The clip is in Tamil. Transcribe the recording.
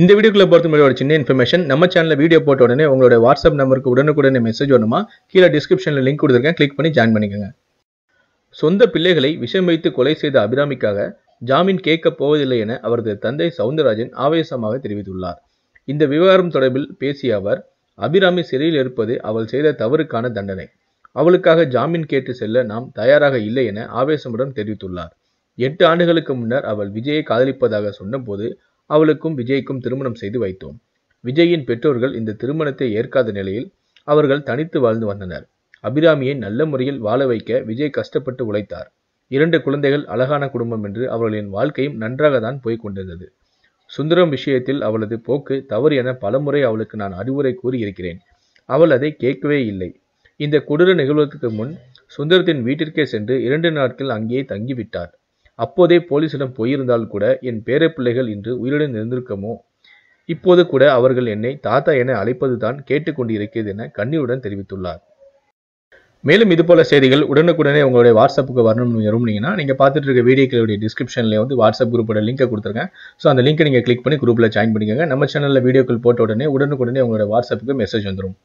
இந்த வீடியோக்குள்ள பொறுத்த மாதிரி ஒரு சின்ன இன்ஃபர்மேஷன் நம்ம சேனலில் வீடியோ போட்ட உடனே உங்களோட வாட்ஸ்அப் நம்பருக்கு உடனுக்குடனே மெசேஜ் வரணுமா கீழே டிஸ்கிரிப்ஷனில் லிங்க் கொடுத்துருக்கேன் கிளிக் பண்ணி ஜாயின் பண்ணிக்கோங்க சொந்த பிள்ளைகளை விஷம் வைத்து கொலை செய்த அபிராமிக்காக ஜாமீன் கேட்கப் போவதில்லை என அவரது தந்தை சவுந்தரராஜன் ஆவேசமாக தெரிவித்துள்ளார் இந்த விவகாரம் தொடர்பில் பேசிய அவர் அபிராமி சிறையில் இருப்பது அவள் செய்த தவறுக்கான தண்டனை அவளுக்காக ஜாமீன் கேட்டு செல்ல நாம் தயாராக இல்லை என ஆவேசமுடன் தெரிவித்துள்ளார் எட்டு ஆண்டுகளுக்கு முன்னர் அவள் விஜயை காதலிப்பதாக சொன்னபோது அவளுக்கும் விஜய்க்கும் திருமணம் செய்து வைத்தோம் விஜயின் பெற்றோர்கள் இந்த திருமணத்தை ஏற்காத நிலையில் அவர்கள் தனித்து வாழ்ந்து வந்தனர் அபிராமியை நல்ல முறையில் வாழ வைக்க விஜய் கஷ்டப்பட்டு உழைத்தார் இரண்டு குழந்தைகள் அழகான குடும்பம் என்று அவர்களின் வாழ்க்கையும் நன்றாக தான் போய் கொண்டிருந்தது சுந்தரம் விஷயத்தில் அவளது போக்கு தவறு என பலமுறை அவளுக்கு நான் அறிவுரை கூறியிருக்கிறேன் அவள் அதை கேட்கவே இல்லை இந்த கொடூர நிகழ்வதற்கு முன் சுந்தரத்தின் வீட்டிற்கே சென்று இரண்டு நாட்கள் அங்கேயே தங்கிவிட்டார் அப்போதே போலீசிடம் போயிருந்தால் கூட என் பிள்ளைகள் இன்று உயிருடன் இருந்திருக்கமோ இப்போது கூட அவர்கள் என்னை தாத்தா என அழைப்பதுதான் கேட்டுக்கொண்டு இருக்கிறது என கண்ணீருடன் தெரிவித்துள்ளார் மேலும் இதுபோல செய்திகள் உடனுக்குடனே உங்களுடைய வாட்ஸ்அப்புக்கு வரணும்னு விரும்புனீங்கன்னா நீங்கள் பார்த்துட்டு இருக்க வீடியோக்களுடைய டிஸ்கிரிப்ஷனில் வந்து வாட்ஸ்அப் குரூப்போட லிங்கை கொடுத்துருக்கேன் ஸோ அந்த லிங்க்கை நீங்கள் கிளிக் பண்ணி குரூப்பில் ஜாயின் பண்ணிக்கோங்க நம்ம சேனலில் வீடியோக்கள் போட்ட உடனே உடனுக்குடனே உங்களோட வாட்ஸ்அப்புக்கு மெசேஜ் வந்துடும்